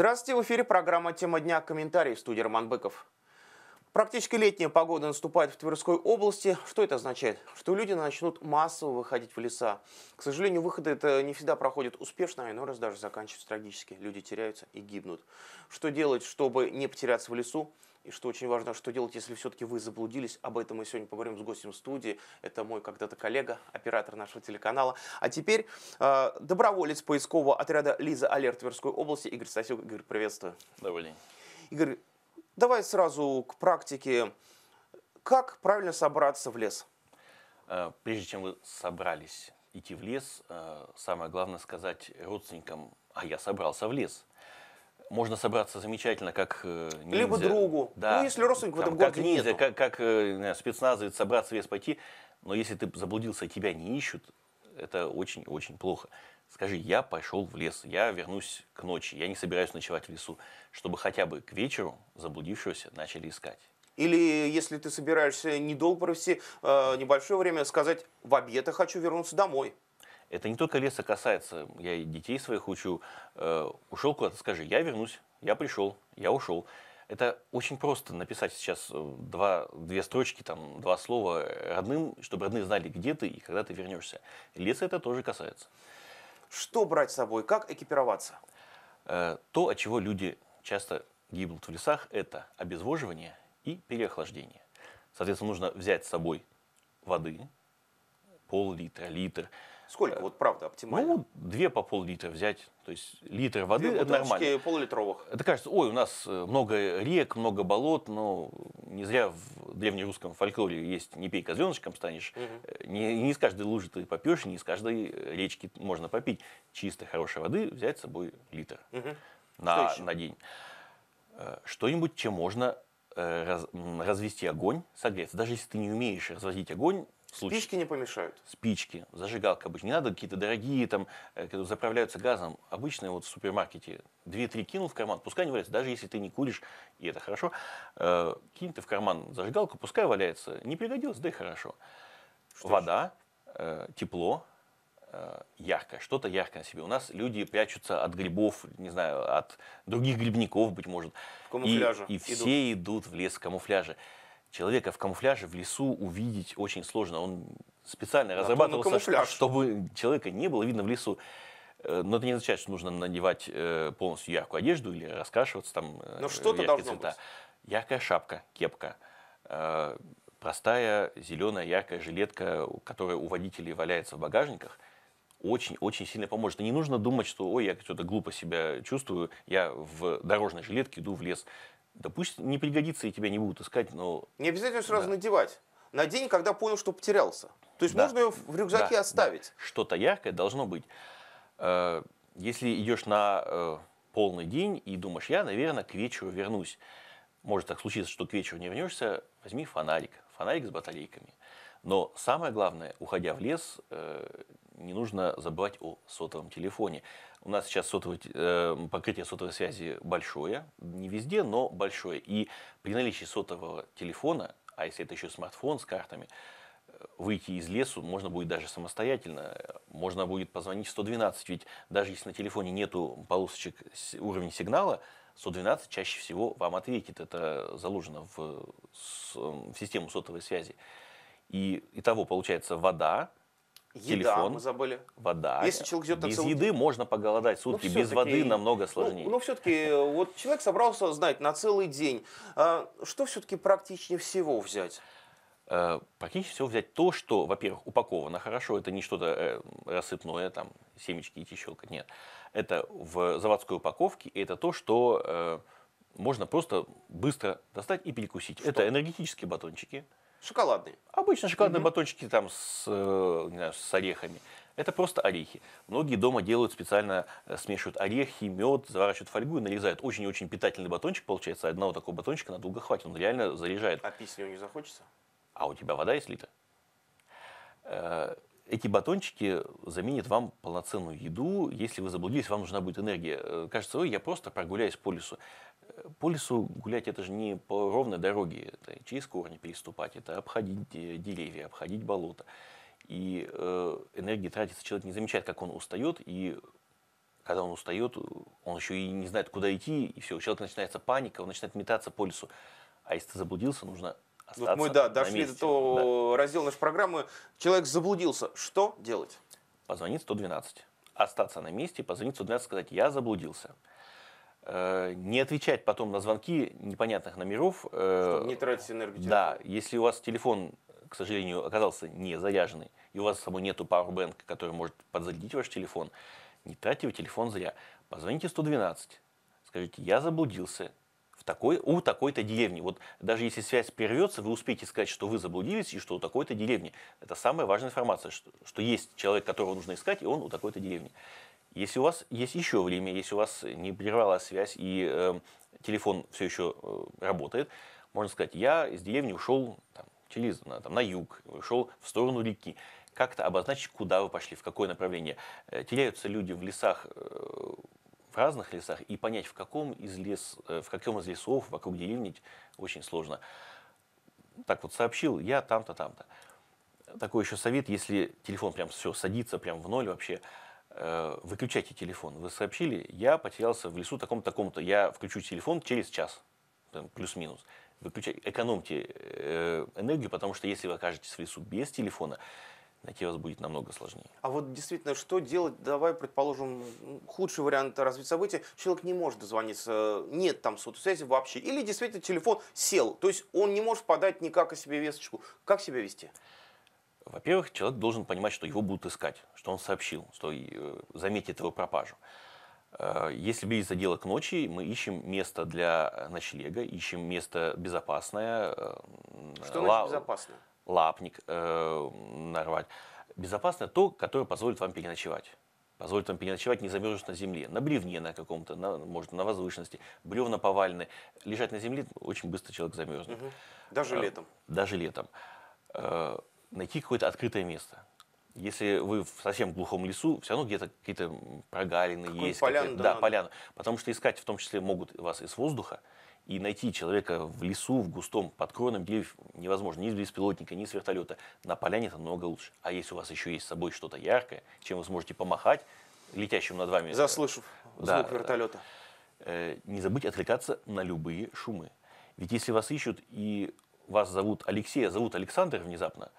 Здравствуйте, в эфире программа «Тема дня. Комментарий» в студии Роман Быков. Практически летняя погода наступает в Тверской области. Что это означает? Что люди начнут массово выходить в леса. К сожалению, выходы это не всегда проходят успешно, а иной раз даже заканчиваются трагически. Люди теряются и гибнут. Что делать, чтобы не потеряться в лесу? И что очень важно, что делать, если все-таки вы заблудились. Об этом мы сегодня поговорим с гостем студии. Это мой когда-то коллега, оператор нашего телеканала. А теперь э, доброволец поискового отряда «Лиза Алерт» Тверской области Игорь Стасюк. Игорь, приветствую. Добрый день. Игорь, давай сразу к практике. Как правильно собраться в лес? Э, прежде чем вы собрались идти в лес, э, самое главное сказать родственникам, а я собрался в лес можно собраться замечательно, как э, ниндзя. Либо другу. Да. Ну, если родственник в этом городе Как ниндзя, нету. как, как э, спецназовец собраться вес пойти. Но если ты заблудился, и тебя не ищут, это очень-очень плохо. Скажи, я пошел в лес, я вернусь к ночи, я не собираюсь ночевать в лесу, чтобы хотя бы к вечеру заблудившегося начали искать. Или если ты собираешься недолго провести э, небольшое время, сказать, в обед я хочу вернуться домой. Это не только леса касается, я и детей своих учу. Э, ушел куда-то, скажи, я вернусь, я пришел, я ушел. Это очень просто написать сейчас э, два, две строчки, там, два слова родным, чтобы родные знали, где ты и когда ты вернешься. Леса это тоже касается. Что брать с собой? Как экипироваться? Э, то, от чего люди часто гибнут в лесах, это обезвоживание и переохлаждение. Соответственно, нужно взять с собой воды, пол-литра, литр, литр Сколько, э, вот правда, оптимально? Ну, две по пол-литра взять. То есть литр воды две это нормально. пол-литровых. Это кажется, ой, у нас э, много рек, много болот, но не зря в древнерусском фольклоре есть «не пей козленочком станешь». Угу. Не, не из каждой лужи ты попьешь, не из каждой речки можно попить. Чистой, хорошей воды взять с собой литр угу. на, на день. Что-нибудь, чем можно раз, развести огонь, согреться. Даже если ты не умеешь разводить огонь, случае. Спички не помешают. Спички, зажигалка обычно. Не надо какие-то дорогие, там, э, которые заправляются газом. Обычные вот в супермаркете 2-3 кинул в карман, пускай не валяется. Даже если ты не куришь, и это хорошо, э, кинь ты в карман зажигалку, пускай валяется. Не пригодилось, да и хорошо. Что Вода, э, тепло, э, яркое, что-то яркое на себе. У нас люди прячутся от грибов, не знаю, от других грибников, быть может. В камуфляже. И, и все идут в лес в камуфляже человека в камуфляже в лесу увидеть очень сложно. Он специально разрабатывался, камуфляж. чтобы человека не было видно в лесу. Э, но это не означает, что нужно надевать э, полностью яркую одежду или раскашиваться там э, Но что-то должно цвета. быть. Яркая шапка, кепка, простая зеленая яркая жилетка, которая у водителей валяется в багажниках – очень-очень сильно поможет. И не нужно думать, что ой, я что-то глупо себя чувствую, я в дорожной жилетке иду в лес. Да пусть не пригодится и тебя не будут искать, но... Не обязательно сразу да. надевать. день, когда понял, что потерялся. То есть да. можно ее в рюкзаке да. оставить. Да. Что-то яркое должно быть. Э, если идешь на э, полный день и думаешь, я, наверное, к вечеру вернусь. Может так случиться, что к вечеру не вернешься, возьми фонарик. Фонарик с батарейками. Но самое главное, уходя в лес, э, не нужно забывать о сотовом телефоне. У нас сейчас сотовый, э, покрытие сотовой связи большое, не везде, но большое. И при наличии сотового телефона, а если это еще смартфон с картами, э, выйти из лесу можно будет даже самостоятельно, можно будет позвонить в 112, ведь даже если на телефоне нету полосочек уровня сигнала, 112 чаще всего вам ответит, это заложено в, в систему сотовой связи. И, и того получается вода, телефон, мы забыли. вода. Если человек идет без целый... еды можно поголодать ну, сутки, ну, без воды намного сложнее. Ну, ну все-таки э, вот человек собрался, знаете, на целый день. А что все-таки практичнее всего взять? Э, практически всего взять то, что, во-первых, упаковано хорошо, это не что-то э, рассыпное, там, семечки и тещелка, нет. Это в заводской упаковке, и это то, что можно просто быстро достать и перекусить. Что? Это энергетические батончики, Шоколадные. Обычно шоколадные угу. батончики там с, э, знаю, с орехами. Это просто орехи. Многие дома делают специально, э, смешивают орехи, мед, заворачивают фольгу и нарезают. Очень-очень питательный батончик получается. Одного такого батончика надолго хватит. Он реально заряжает. А пить с него не захочется? А у тебя вода есть лита? Э, эти батончики заменят вам полноценную еду. Если вы заблудились, вам нужна будет энергия. Кажется, ой, я просто прогуляюсь по лесу по лесу гулять это же не по ровной дороге, это через корни переступать, это обходить э, деревья, обходить болото. И э, энергия тратится, человек не замечает, как он устает, и когда он устает, он еще и не знает, куда идти, и все, у человека начинается паника, он начинает метаться по лесу. А если ты заблудился, нужно остаться Вот мы, да, дошли месте. до того да. раздела нашей программы. Человек заблудился. Что делать? Позвонить 112. Остаться на месте, позвонить 112, сказать, я заблудился. Э, не отвечать потом на звонки непонятных номеров. Э, Чтобы не тратить энергию. Да, если у вас телефон, к сожалению, оказался не заряженный, и у вас с собой нету пауэрбэнка, который может подзарядить ваш телефон, не тратьте вы телефон зря. Позвоните 112, скажите, я заблудился, в такой, у такой-то деревни. Вот даже если связь прервется, вы успеете сказать, что вы заблудились и что у такой-то деревни. Это самая важная информация, что, что есть человек, которого нужно искать, и он у такой-то деревни. Если у вас есть еще время, если у вас не прервалась связь и э, телефон все еще э, работает, можно сказать, я из деревни ушел там, через, на, там, на юг, ушел в сторону реки. Как-то обозначить, куда вы пошли, в какое направление. Э, теряются люди в лесах, э, в разных лесах, и понять, в каком из, лес, э, в каком из лесов вокруг деревни очень сложно. Так вот сообщил, я там-то, там-то. Такой еще совет, если телефон прям все садится, прям в ноль вообще – Э, выключайте телефон. Вы сообщили, я потерялся в лесу таком-то, таком-то, я включу телефон через час, плюс-минус. Выключайте, экономьте э, энергию, потому что если вы окажетесь в лесу без телефона, найти вас будет намного сложнее. А вот действительно, что делать? Давай, предположим, худший вариант развития событий. Человек не может дозвониться, нет там сотовой связи вообще. Или действительно телефон сел, то есть он не может подать никак о себе весточку. Как себя вести? Во-первых, человек должен понимать, что его будут искать, что он сообщил, что э, заметит его пропажу. Э, если близится дело к ночи, мы ищем место для э, ночлега, ищем место безопасное. Что ла... значит безопасное? Лапник э, нарвать. Безопасное то, которое позволит вам переночевать. Позволит вам переночевать, не замерзнуть на земле, на бревне на каком-то, на, может, на возвышенности, бревна повальны. Лежать на земле очень быстро человек замерзнет. Угу. Даже летом? Даже летом найти какое-то открытое место. Если вы в совсем глухом лесу, все равно где-то какие-то прогалины Какую есть. Поляну, да, да поляна. Потому что искать в том числе могут вас из воздуха, и найти человека в лесу, в густом, под кроном деревьев невозможно. Ни из беспилотника, ни с вертолета. На поляне это много лучше. А если у вас еще есть с собой что-то яркое, чем вы сможете помахать летящим над вами... Э, Заслышав да, звук вертолета. Э, не забыть отвлекаться на любые шумы. Ведь если вас ищут и вас зовут Алексей, а зовут Александр внезапно,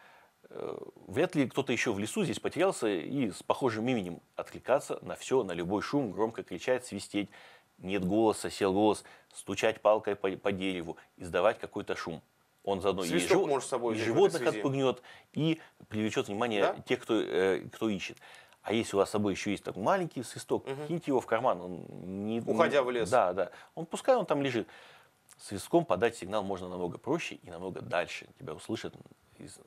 Э, вряд ли кто-то еще в лесу здесь потерялся и с похожим именем откликаться на все, на любой шум, громко кричать, свистеть, нет голоса, сел голос, стучать палкой по, по дереву, издавать какой-то шум. Он заодно и, жив... может собой и животных отпугнет, и привлечет внимание да? тех, кто, э, кто ищет. А если у вас с собой еще есть такой маленький свисток, угу. киньте его в карман. Он не, Уходя в лес. Да, да. Он пускай он там лежит. Свистком подать сигнал можно намного проще и намного дальше. Тебя услышат из, с,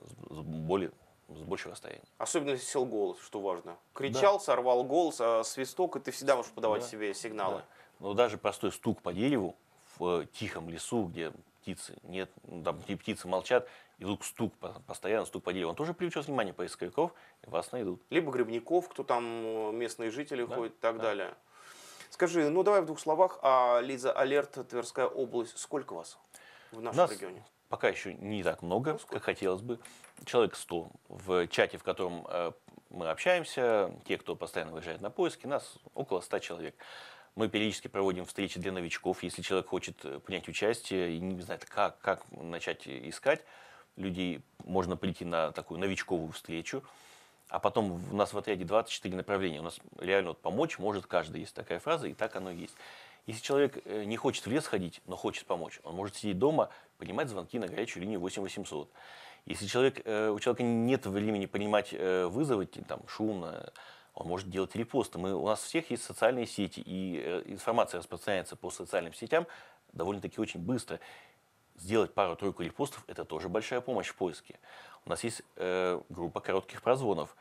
более, с большего расстояния. Особенно если сел голос, что важно. Кричал, да. сорвал голос, а свисток, и ты всегда можешь подавать да. себе сигналы. Да. Но даже простой стук по дереву в э, тихом лесу, где птицы нет, ну, там птицы молчат, и вдруг стук, постоянно стук по дереву. Он тоже привлечет внимание поисковиков, и вас найдут. Либо грибников, кто там, э, местные жители да, ходят и так да. далее. Скажи, ну давай в двух словах, а Лиза Алерт, Тверская область, сколько вас в нашем Нас регионе? пока еще не так много, ну, как хотелось бы. Человек 100 в чате, в котором э, мы общаемся, те, кто постоянно выезжает на поиски, нас около 100 человек. Мы периодически проводим встречи для новичков, если человек хочет э, принять участие и не знает, как, как начать искать людей, можно прийти на такую новичковую встречу. А потом у нас в отряде 24 направления. У нас реально вот помочь может каждый. Есть такая фраза, и так оно и есть. Если человек э, не хочет в лес ходить, но хочет помочь, он может сидеть дома, принимать звонки на горячую линию 8800. Если человек, э, у человека нет времени понимать, э, вызовы, там, шумно, он может делать репосты. Мы, у нас всех есть социальные сети, и информация распространяется по социальным сетям довольно-таки очень быстро. Сделать пару-тройку репостов – это тоже большая помощь в поиске. У нас есть э, группа коротких прозвонов.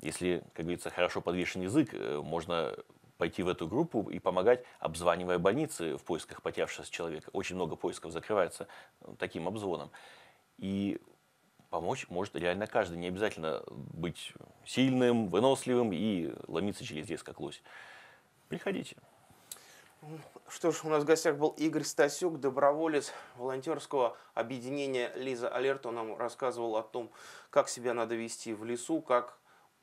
Если, как говорится, хорошо подвешен язык, можно пойти в эту группу и помогать, обзванивая больницы в поисках потерявшегося человека. Очень много поисков закрывается э, таким обзвоном. И помочь может реально каждый. Не обязательно быть сильным, выносливым и ломиться через лес, как лось. Приходите. Что ж, у нас в гостях был Игорь Стасюк, доброволец волонтерского объединения «Лиза Алерт». Он нам рассказывал о том, как себя надо вести в лесу, как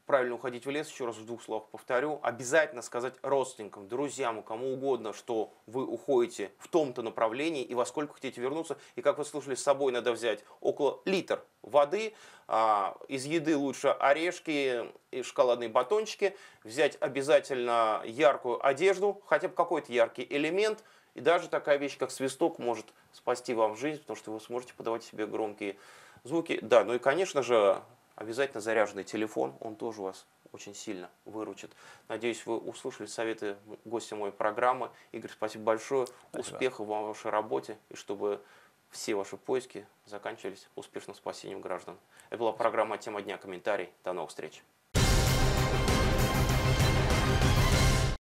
правильно уходить в лес, еще раз в двух словах повторю, обязательно сказать родственникам, друзьям, кому угодно, что вы уходите в том-то направлении и во сколько хотите вернуться. И как вы слышали, с собой надо взять около литр воды, а, из еды лучше орешки и шоколадные батончики, взять обязательно яркую одежду, хотя бы какой-то яркий элемент, и даже такая вещь, как свисток, может спасти вам жизнь, потому что вы сможете подавать себе громкие звуки. Да, ну и, конечно же, Обязательно заряженный телефон, он тоже вас очень сильно выручит. Надеюсь, вы услышали советы ну, гостя моей программы. Игорь, спасибо большое. Спасибо. Успехов вам в вашей работе и чтобы все ваши поиски заканчивались успешным спасением граждан. Это была программа «Тема дня. Комментарий». До новых встреч.